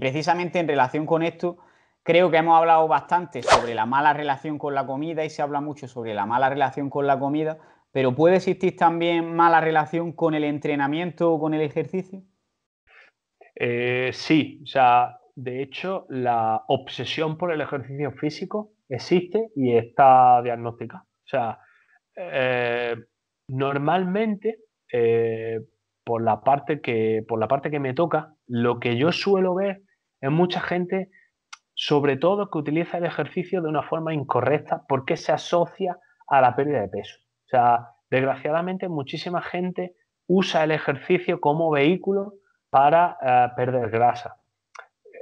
precisamente en relación con esto, creo que hemos hablado bastante sobre la mala relación con la comida y se habla mucho sobre la mala relación con la comida, pero ¿puede existir también mala relación con el entrenamiento o con el ejercicio? Eh, sí, o sea, de hecho, la obsesión por el ejercicio físico existe y está diagnosticada. O sea, eh, normalmente, eh, por, la parte que, por la parte que me toca, lo que yo suelo ver es mucha gente, sobre todo, que utiliza el ejercicio de una forma incorrecta porque se asocia a la pérdida de peso. O sea, desgraciadamente muchísima gente usa el ejercicio como vehículo para eh, perder grasa.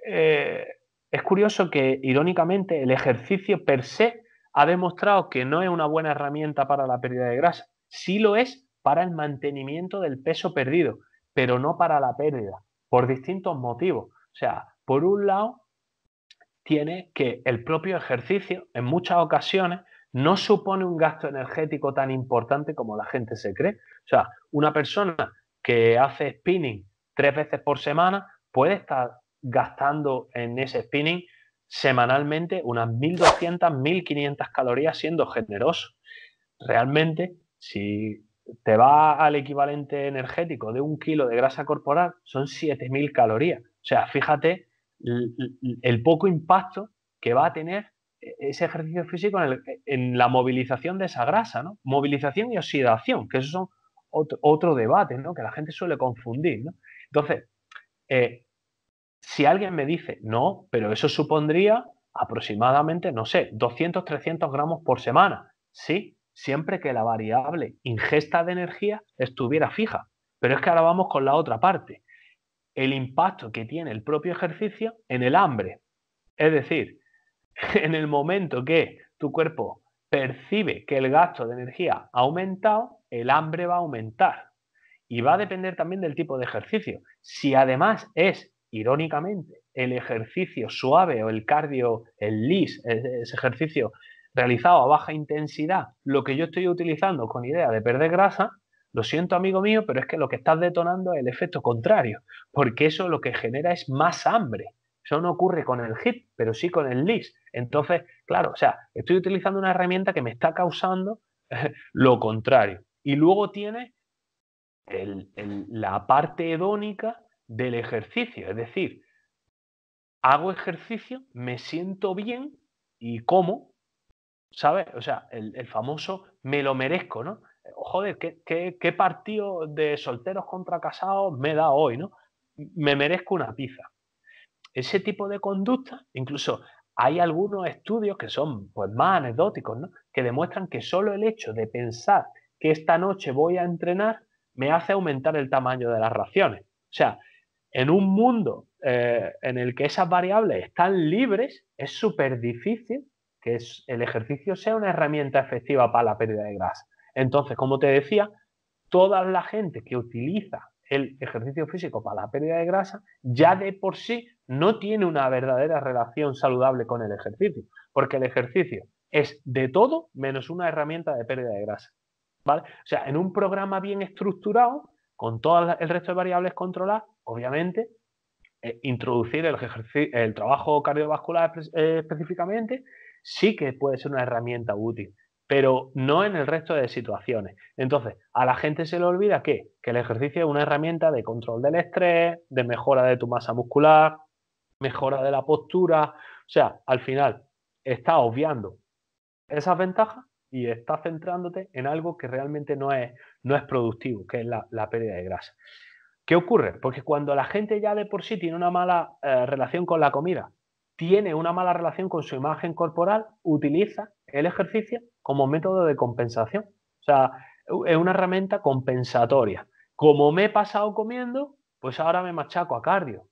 Eh, es curioso que, irónicamente, el ejercicio per se ha demostrado que no es una buena herramienta para la pérdida de grasa. Sí lo es para el mantenimiento del peso perdido, pero no para la pérdida, por distintos motivos. O sea, por un lado, tiene que el propio ejercicio, en muchas ocasiones, no supone un gasto energético tan importante como la gente se cree. O sea, una persona que hace spinning tres veces por semana puede estar gastando en ese spinning semanalmente unas 1.200, 1.500 calorías siendo generoso. Realmente, si te va al equivalente energético de un kilo de grasa corporal, son 7.000 calorías. O sea, fíjate el poco impacto que va a tener e-, ese ejercicio físico en, la movilización de esa grasa, Movilización y oxidación, que eso son otro, debate, Que la gente suele confundir, Entonces, eh, si alguien me dice, no, pero eso supondría aproximadamente, no sé, 200, 300 gramos por semana. Sí, siempre que la variable ingesta de energía estuviera fija. Pero es que ahora vamos con la otra parte el impacto que tiene el propio ejercicio en el hambre. Es decir, en el momento que tu cuerpo percibe que el gasto de energía ha aumentado, el hambre va a aumentar. Y va a depender también del tipo de ejercicio. Si además es, irónicamente, el ejercicio suave o el cardio, el LIS, ese ejercicio realizado a baja intensidad, lo que yo estoy utilizando con idea de perder grasa, lo siento, amigo mío, pero es que lo que estás detonando es el efecto contrario, porque eso lo que genera es más hambre. Eso no ocurre con el hit, pero sí con el list. Entonces, claro, o sea, estoy utilizando una herramienta que me está causando eh, lo contrario. Y luego tiene la parte hedónica del ejercicio, es decir, hago ejercicio, me siento bien y como, ¿sabes? O sea, el famoso me lo merezco, ¿no? joder, ¿qué, partido de solteros contra casados me da hoy, ¿no? Me merezco una pizza. Ese tipo de conducta, incluso hay algunos estudios que son pues, más anecdóticos, ¿no? que demuestran que solo el hecho de pensar que esta noche voy a entrenar me hace aumentar el tamaño de las raciones. O sea, en un mundo eh, en el que esas variables están libres, es súper difícil que el ejercicio sea una herramienta efectiva para la pérdida de grasa. Entonces, como te decía, toda la gente que utiliza el ejercicio físico para la pérdida de grasa ya de por sí no tiene una verdadera relación saludable con el ejercicio, porque el ejercicio es de todo menos una herramienta de pérdida de grasa. ¿vale? O sea, en un programa bien estructurado, con todo el resto de variables controladas, obviamente, eh, introducir el, trabajo cardiovascular eh, específicamente sí que puede ser una herramienta útil pero no en el resto de situaciones. Entonces, a la gente se le olvida que, que el ejercicio es una herramienta de control del estrés, de mejora de tu masa muscular, mejora de la postura. O sea, al final, está obviando esas ventajas y está centrándote en algo que realmente no es, no es productivo, que es la, pérdida de grasa. ¿Qué ocurre? Porque cuando la gente ya de por sí tiene una mala eh, relación con la comida, tiene una mala relación con su imagen corporal, utiliza el ejercicio como método de compensación. O sea, es una herramienta compensatoria. Como me he pasado comiendo, pues ahora me machaco a cardio.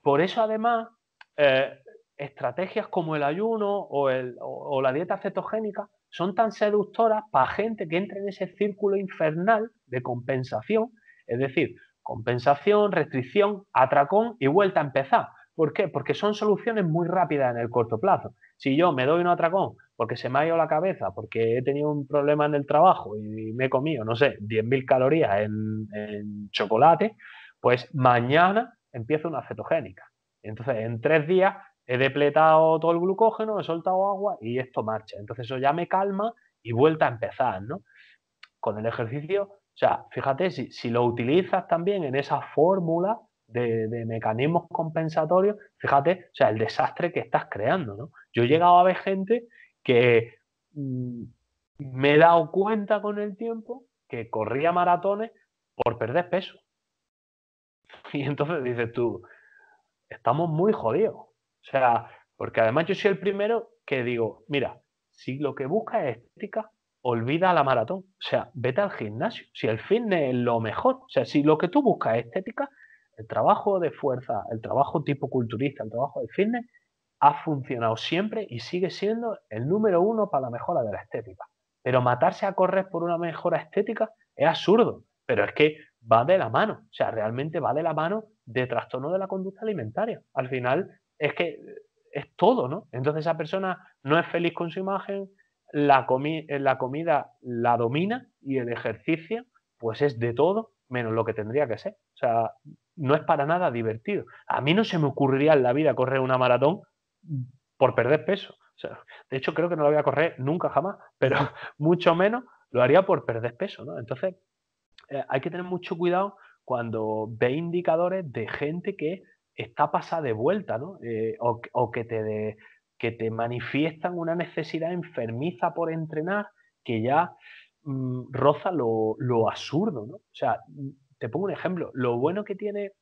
Por eso, además, eh, estrategias como el ayuno o, o, la dieta cetogénica son tan seductoras para gente que entra en ese círculo infernal de compensación, es decir, compensación, restricción, atracón y vuelta a empezar. ¿Por qué? Porque son soluciones muy rápidas en el corto plazo. Si yo me doy un atracón porque se me ha ido la cabeza, porque he tenido un problema en el trabajo y me he comido, no sé, 10.000 calorías en, chocolate, pues mañana empiezo una cetogénica. Entonces, en tres días he depletado todo el glucógeno, he soltado agua y esto marcha. Entonces, eso ya me calma y vuelta a empezar, ¿no? Con el ejercicio, o sea, fíjate, si, si lo utilizas también en esa fórmula, de, mecanismos compensatorios, fíjate, o sea, el desastre que estás creando, ¿no? Yo he llegado a ver gente que mm, me he dado cuenta con el tiempo que corría maratones por perder peso. Y entonces dices tú, estamos muy jodidos. O sea, porque además yo soy el primero que digo, mira, si lo que buscas es estética, olvida la maratón. O sea, vete al gimnasio. Si el fitness es lo mejor. O sea, si lo que tú buscas es estética, el trabajo de fuerza, el trabajo tipo culturista, el trabajo de fitness, ha funcionado siempre y sigue siendo el número uno para la mejora de la estética. Pero matarse a correr por una mejora estética es absurdo, pero es que va de la mano, o sea, realmente va de la mano de trastorno de la conducta alimentaria. Al final es que eh, es todo, ¿no? Entonces esa persona no es feliz con su imagen, la, eh, la comida la domina y el ejercicio pues es de todo menos lo que tendría que ser. O sea, no es para nada divertido. A mí no se me ocurriría en la vida correr una maratón por perder peso. de hecho, creo que no la voy a correr nunca jamás, pero mucho menos lo haría por perder peso. ¿no? Entonces, eh, hay que tener mucho cuidado cuando ve indicadores de gente que está pasada de vuelta, eh, o, que, te que te manifiestan una necesidad enfermiza por entrenar que ya mm, roza lo, lo absurdo, ¿no? O sea, te pongo un ejemplo, lo bueno que tiene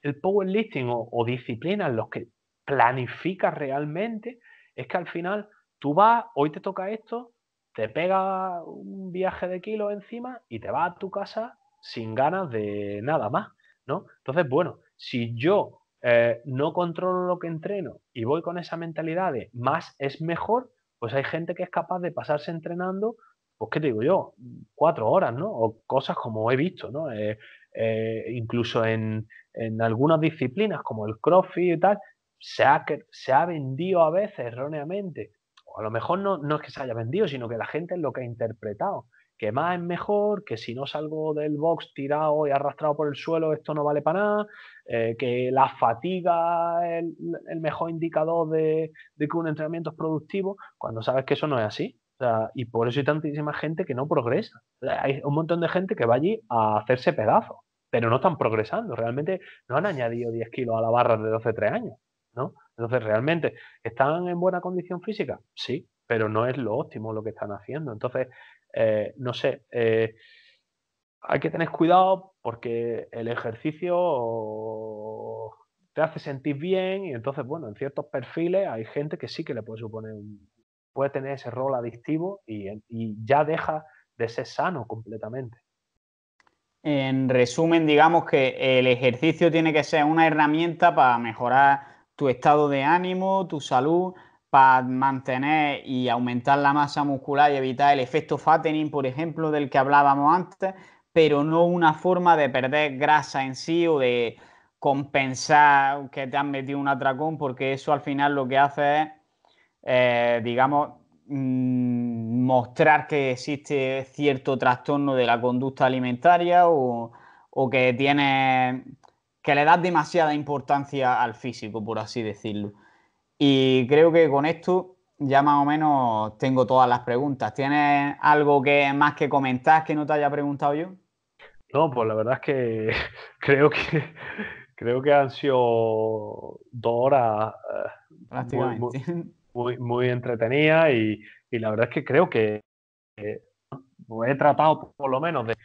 el powerlifting o, o disciplinas los que planifica realmente es que al final tú vas, hoy te toca esto, te pega un viaje de kilos encima y te vas a tu casa sin ganas de nada más, ¿no? Entonces, bueno, si yo eh, no controlo lo que entreno y voy con esa mentalidad de más es mejor, pues hay gente que es capaz de pasarse entrenando pues qué te digo yo, cuatro horas, ¿no? O cosas como he visto, ¿no? Eh, eh, incluso en, algunas disciplinas como el crossfit y tal, se ha, se ha vendido a veces erróneamente. O a lo mejor no, es que se haya vendido, sino que la gente es lo que ha interpretado. Que más es mejor, que si no salgo del box tirado y arrastrado por el suelo, esto no vale para nada, eh, que la fatiga es el, mejor indicador de que un entrenamiento es productivo, cuando sabes que eso no es así y por eso hay tantísima gente que no progresa. Hay un montón de gente que va allí a hacerse pedazos, pero no están progresando. Realmente no han añadido 10 kilos a la barra de 12-3 años, ¿no? Entonces, realmente, ¿están en buena condición física? Sí, pero no es lo óptimo lo que están haciendo. Entonces, eh, no sé, eh, hay que tener cuidado porque el ejercicio te hace sentir bien y entonces, bueno, en ciertos perfiles hay gente que sí que le puede suponer un, puede tener ese rol adictivo y, ya deja de ser sano completamente. En resumen, digamos que el ejercicio tiene que ser una herramienta para mejorar tu estado de ánimo, tu salud, para mantener y aumentar la masa muscular y evitar el efecto fattening, por ejemplo, del que hablábamos antes, pero no una forma de perder grasa en sí o de compensar que te han metido un atracón, porque eso al final lo que hace es eh, digamos, mm, mostrar que existe cierto trastorno de la conducta alimentaria o, que tiene que le das demasiada importancia al físico, por así decirlo. Y creo que con esto ya más o menos tengo todas las preguntas. ¿Tienes algo que más que comentar que no te haya preguntado yo? No, pues la verdad es que creo que creo que han sido dos horas eh, prácticamente muy, muy entretenida y, la verdad es que creo que eh, pues he tratado por lo menos de,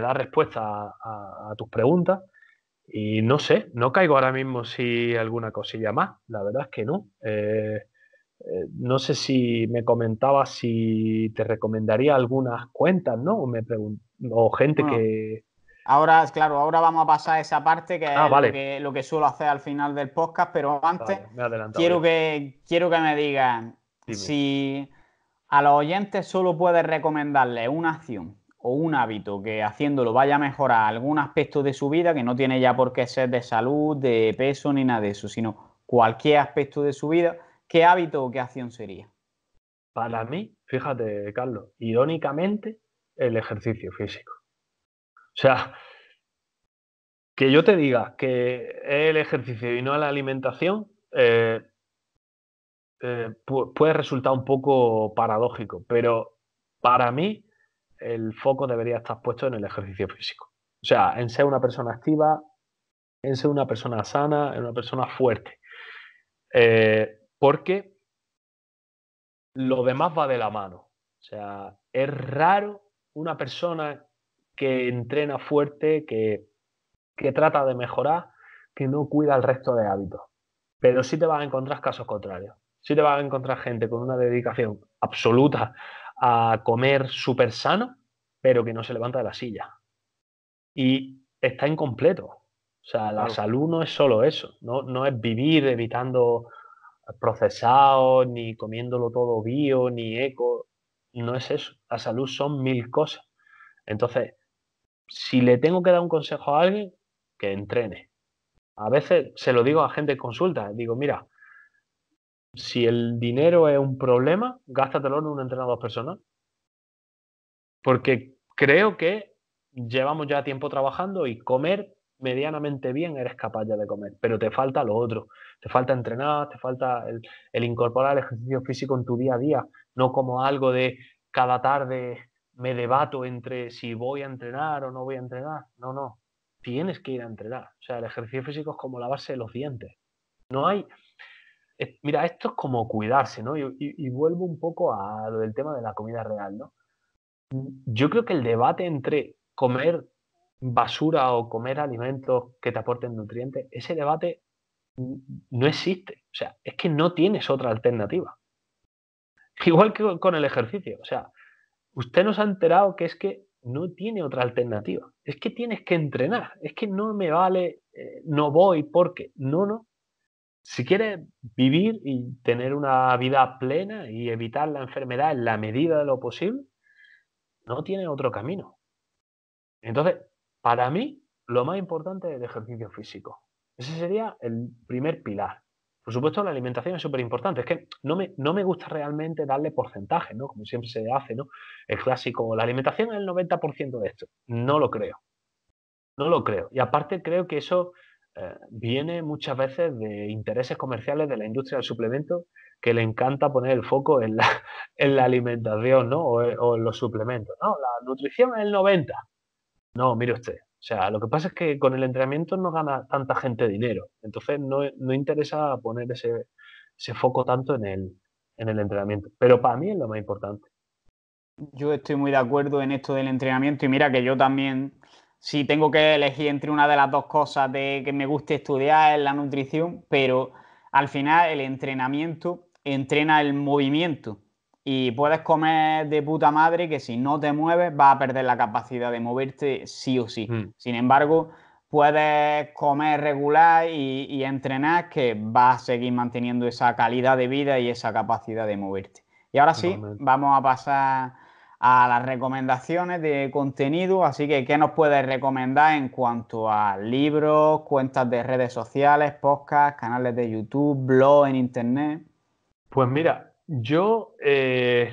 dar respuesta a, tus preguntas y no sé, no caigo ahora mismo si alguna cosilla más, la verdad es que no. Eh, eh, no sé si me comentabas si te recomendaría algunas cuentas, ¿no? O, me o gente ah. que, Ahora, claro, ahora vamos a pasar a esa parte que ah, es lo, que, suelo hacer al final del podcast, pero antes quiero, que, quiero que me digan si a los oyentes solo puedes recomendarle una acción o un hábito que haciéndolo vaya a mejorar algún aspecto de su vida, que no tiene ya por qué ser de salud, de peso ni nada de eso, sino cualquier aspecto de su vida, ¿qué hábito o qué acción sería? Para mí, fíjate, Carlos, irónicamente, el ejercicio físico. O sea, que yo te diga que el ejercicio y no la alimentación eh, eh, puede resultar un poco paradójico, pero para mí el foco debería estar puesto en el ejercicio físico. O sea, en ser una persona activa, en ser una persona sana, en una persona fuerte. Eh, porque lo demás va de la mano. O sea, es raro una persona que entrena fuerte, que, trata de mejorar, que no cuida el resto de hábitos. Pero sí te vas a encontrar casos contrarios. Sí te vas a encontrar gente con una dedicación absoluta a comer súper sano, pero que no se levanta de la silla. Y está incompleto. O sea, la salud no es solo eso. No, no es vivir evitando procesados, ni comiéndolo todo bio, ni eco. No es eso. La salud son mil cosas. Entonces, si le tengo que dar un consejo a alguien, que entrene. A veces se lo digo a gente en consulta, digo, mira, si el dinero es un problema, gástatelo en un entrenador personal. Porque creo que llevamos ya tiempo trabajando y comer medianamente bien eres capaz ya de comer, pero te falta lo otro. Te falta entrenar, te falta el, el incorporar el ejercicio físico en tu día a día, no como algo de cada tarde me debato entre si voy a entrenar o no voy a entrenar. No, no. Tienes que ir a entrenar. O sea, el ejercicio físico es como lavarse los dientes. No hay. Mira, esto es como cuidarse, ¿no? Y, vuelvo un poco a lo del tema de la comida real, ¿no? Yo creo que el debate entre comer basura o comer alimentos que te aporten nutrientes, ese debate no existe. O sea, es que no tienes otra alternativa. Igual que con el ejercicio. O sea, usted nos ha enterado que es que no tiene otra alternativa. Es que tienes que entrenar. Es que no me vale, eh, no voy porque. No, no. Si quieres vivir y tener una vida plena y evitar la enfermedad en la medida de lo posible, no tiene otro camino. Entonces, para mí, lo más importante es el ejercicio físico. Ese sería el primer pilar. Por supuesto, la alimentación es súper importante. Es que no me, gusta realmente darle porcentaje, ¿no? Como siempre se hace, ¿no? El clásico, la alimentación es el 90% de esto. No lo creo. No lo creo. Y aparte creo que eso eh, viene muchas veces de intereses comerciales de la industria del suplemento que le encanta poner el foco en la, alimentación, ¿no? O, o en los suplementos. No, la nutrición es el 90%. No, mire usted, o sea, lo que pasa es que con el entrenamiento no gana tanta gente dinero. Entonces no, interesa poner ese, foco tanto en el, en el entrenamiento. Pero para mí es lo más importante. Yo estoy muy de acuerdo en esto del entrenamiento y mira que yo también, si tengo que elegir entre una de las dos cosas de que me guste estudiar es la nutrición, pero al final el entrenamiento entrena el movimiento y puedes comer de puta madre que si no te mueves vas a perder la capacidad de moverte sí o sí. Hmm. Sin embargo, puedes comer regular y, entrenar que vas a seguir manteniendo esa calidad de vida y esa capacidad de moverte. Y ahora sí, vamos a pasar a las recomendaciones de contenido, así que ¿qué nos puedes recomendar en cuanto a libros, cuentas de redes sociales, podcasts, canales de YouTube, blog en Internet? Pues mira, yo, eh,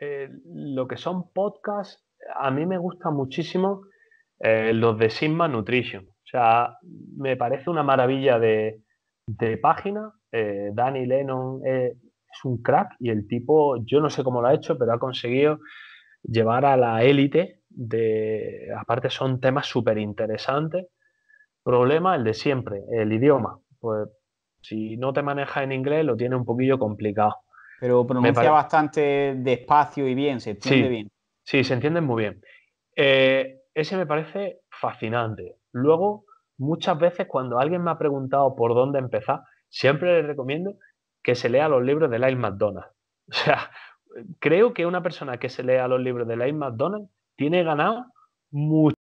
eh, lo que son podcasts, a mí me gustan muchísimo eh, los de Sigma Nutrition. O sea, me parece una maravilla de, página. Danny Lennon es un crack y el tipo, yo no sé cómo lo ha hecho, pero ha conseguido llevar a la élite de, aparte son temas súper interesantes. Problema, el de siempre, el idioma. Pues si no te manejas en inglés, lo tiene un poquillo complicado. Pero pronuncia bastante despacio y bien, se entiende bien. Sí, se entiende muy bien. Eh, ese me parece fascinante. Luego, muchas veces cuando alguien me ha preguntado por dónde empezar, siempre le recomiendo que se lea los libros de Lyle McDonald. O sea, creo que una persona que se lea los libros de Lyle McDonald tiene ganado mucho